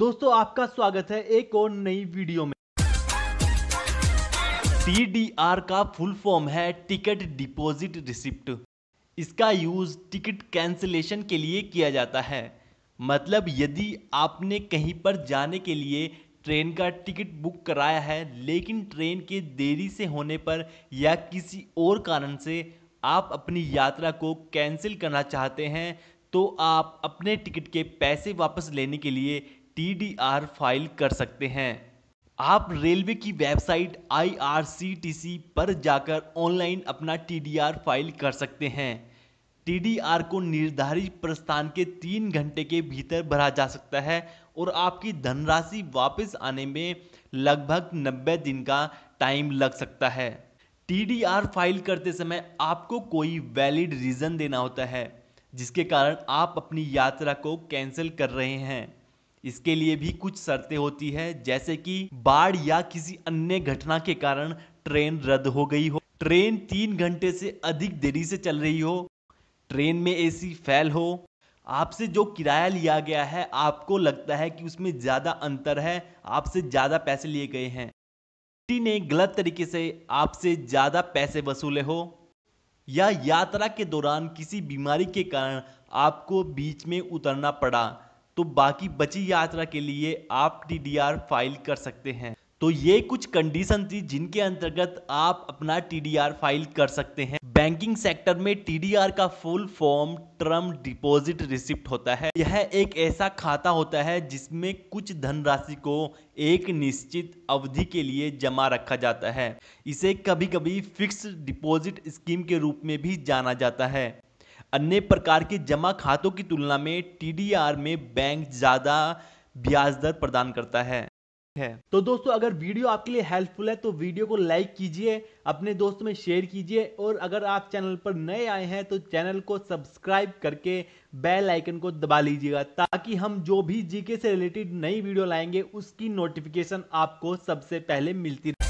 दोस्तों आपका स्वागत है एक और नई वीडियो में टीडीआर का फुल फॉर्म है टिकट डिपॉजिट रिसिप्ट इसका यूज टिकट कैंसिलेशन के लिए किया जाता है मतलब यदि आपने कहीं पर जाने के लिए ट्रेन का टिकट बुक कराया है लेकिन ट्रेन के देरी से होने पर या किसी और कारण से आप अपनी यात्रा को कैंसिल करना चाहते हैं तो आप अपने टिकट के पैसे वापस लेने के लिए टीडीआर फाइल कर सकते हैं आप रेलवे की वेबसाइट आईआरसीटीसी पर जाकर ऑनलाइन अपना टीडीआर फाइल कर सकते हैं टीडीआर को निर्धारित प्रस्थान के तीन घंटे के भीतर भरा जा सकता है और आपकी धनराशि वापस आने में लगभग 90 दिन का टाइम लग सकता है टीडीआर फाइल करते समय आपको कोई वैलिड रीज़न देना होता है जिसके कारण आप अपनी यात्रा को कैंसिल कर रहे हैं इसके लिए भी कुछ शर्तें होती है जैसे कि बाढ़ या किसी अन्य घटना के कारण ट्रेन रद्द हो गई हो ट्रेन तीन घंटे से अधिक देरी से चल रही हो ट्रेन में एसी फैल हो आपसे जो किराया लिया गया है आपको लगता है कि उसमें ज़्यादा अंतर है आपसे ज़्यादा पैसे लिए गए हैं ने गलत तरीके से आपसे ज़्यादा पैसे वसूले हो या यात्रा के दौरान किसी बीमारी के कारण आपको बीच में उतरना पड़ा तो बाकी बची यात्रा के लिए आप टी फाइल कर सकते हैं तो ये कुछ कंडीशन थी जिनके अंतर्गत आप अपना टी फाइल कर सकते हैं बैंकिंग सेक्टर में टी का full form term deposit receipt होता है यह एक ऐसा खाता होता है जिसमें कुछ धनराशि को एक निश्चित अवधि के लिए जमा रखा जाता है इसे कभी कभी फिक्स डिपॉजिट स्कीम के रूप में भी जाना जाता है अन्य प्रकार के जमा खातों की तुलना में टीडीआर में बैंक ज़्यादा ब्याज दर प्रदान करता है है तो दोस्तों अगर वीडियो आपके लिए हेल्पफुल है तो वीडियो को लाइक कीजिए अपने दोस्तों में शेयर कीजिए और अगर आप चैनल पर नए आए हैं तो चैनल को सब्सक्राइब करके बेल आइकन को दबा लीजिएगा ताकि हम जो भी जीके से रिलेटेड नई वीडियो लाएंगे उसकी नोटिफिकेशन आपको सबसे पहले मिलती रहे